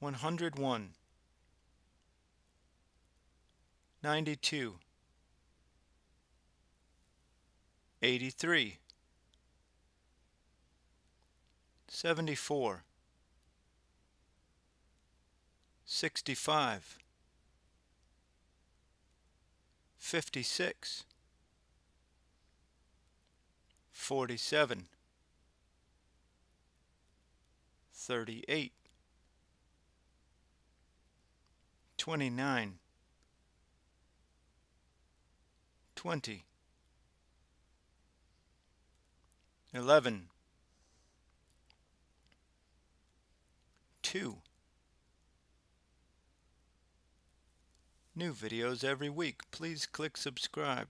101 92 83 74 65 56 47 38 Twenty nine, twenty, eleven, two. New videos every week. Please click subscribe.